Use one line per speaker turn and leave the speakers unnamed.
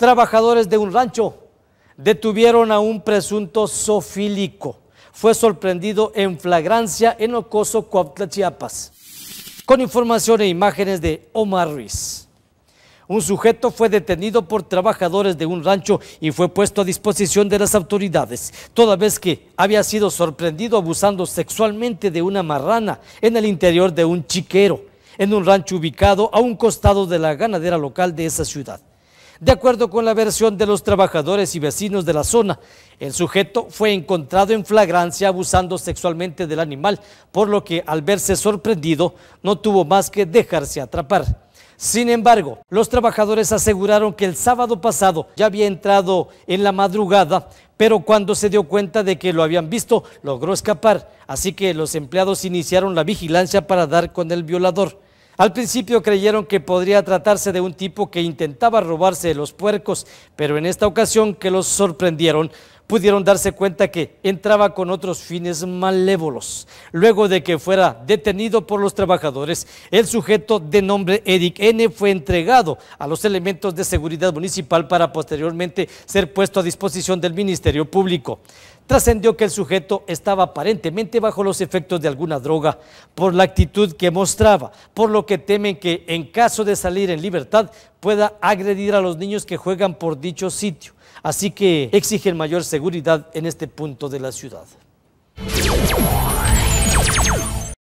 Trabajadores de un rancho detuvieron a un presunto sofílico. Fue sorprendido en flagrancia en Ocoso, Coautla, Chiapas. Con información e imágenes de Omar Ruiz. Un sujeto fue detenido por trabajadores de un rancho y fue puesto a disposición de las autoridades, toda vez que había sido sorprendido abusando sexualmente de una marrana en el interior de un chiquero, en un rancho ubicado a un costado de la ganadera local de esa ciudad. De acuerdo con la versión de los trabajadores y vecinos de la zona, el sujeto fue encontrado en flagrancia abusando sexualmente del animal, por lo que al verse sorprendido no tuvo más que dejarse atrapar. Sin embargo, los trabajadores aseguraron que el sábado pasado ya había entrado en la madrugada, pero cuando se dio cuenta de que lo habían visto, logró escapar. Así que los empleados iniciaron la vigilancia para dar con el violador. Al principio creyeron que podría tratarse de un tipo que intentaba robarse los puercos, pero en esta ocasión que los sorprendieron, pudieron darse cuenta que entraba con otros fines malévolos. Luego de que fuera detenido por los trabajadores, el sujeto de nombre Eric N. fue entregado a los elementos de seguridad municipal para posteriormente ser puesto a disposición del Ministerio Público trascendió que el sujeto estaba aparentemente bajo los efectos de alguna droga por la actitud que mostraba, por lo que temen que en caso de salir en libertad pueda agredir a los niños que juegan por dicho sitio. Así que exigen mayor seguridad en este punto de la ciudad.